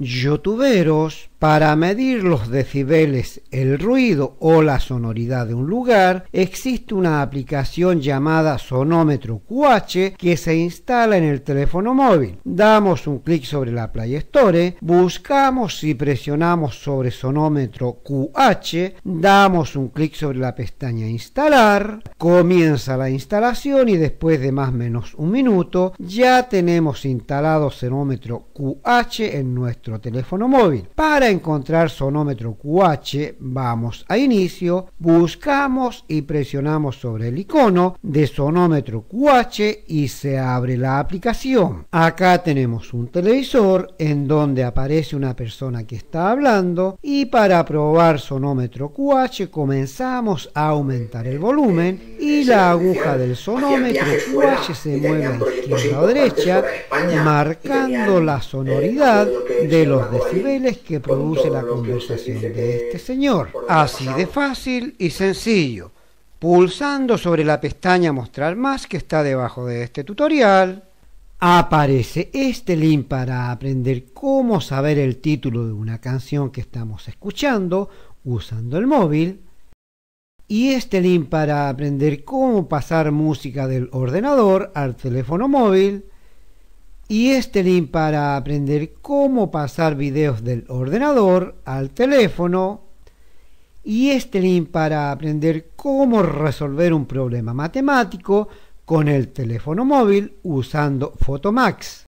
youtuberos para medir los decibeles, el ruido o la sonoridad de un lugar, existe una aplicación llamada sonómetro QH que se instala en el teléfono móvil. Damos un clic sobre la Play Store, buscamos y presionamos sobre sonómetro QH, damos un clic sobre la pestaña instalar, comienza la instalación y después de más o menos un minuto ya tenemos instalado sonómetro QH en nuestro teléfono móvil. Para encontrar sonómetro QH, vamos a inicio, buscamos y presionamos sobre el icono de sonómetro QH y se abre la aplicación. Acá tenemos un televisor en donde aparece una persona que está hablando y para probar sonómetro QH comenzamos a aumentar el volumen y la aguja del sonómetro que se mueve a izquierda o derecha, marcando la eh, sonoridad de los decibeles que produce la conversación de este señor. Así de fácil y sencillo. Pulsando sobre la pestaña Mostrar más que está debajo de este tutorial, aparece este link para aprender cómo saber el título de una canción que estamos escuchando usando el móvil y este link para aprender cómo pasar música del ordenador al teléfono móvil y este link para aprender cómo pasar videos del ordenador al teléfono y este link para aprender cómo resolver un problema matemático con el teléfono móvil usando Photomax.